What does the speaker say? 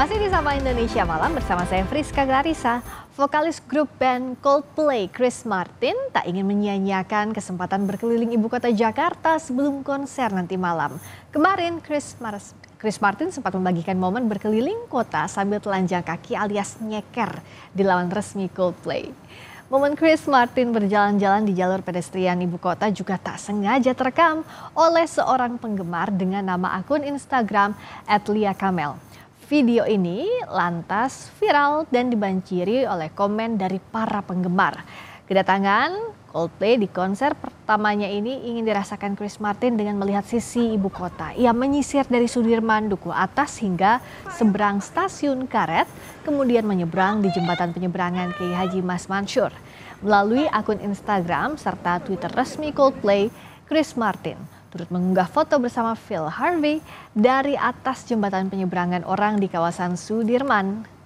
Masih di Sapa Indonesia Malam bersama saya Friska Glarissa. Vokalis grup band Coldplay Chris Martin tak ingin menyia-nyiakan kesempatan berkeliling ibu kota Jakarta sebelum konser nanti malam. Kemarin Chris, Mar Chris Martin sempat membagikan momen berkeliling kota sambil telanjang kaki alias nyeker di lawan resmi Coldplay. Momen Chris Martin berjalan-jalan di jalur pedestrian ibu kota juga tak sengaja terekam oleh seorang penggemar dengan nama akun Instagram @lia_kamel. Video ini lantas viral dan dibanjiri oleh komen dari para penggemar. Kedatangan Coldplay di konser pertamanya ini ingin dirasakan Chris Martin dengan melihat sisi ibu kota. Ia menyisir dari Sudirman Duku Atas hingga seberang stasiun karet, kemudian menyeberang di jembatan penyeberangan Kiai Haji Mas Mansur. Melalui akun Instagram serta Twitter resmi Coldplay, Chris Martin turut mengunggah foto bersama Phil Harvey dari atas jembatan penyeberangan orang di kawasan Sudirman,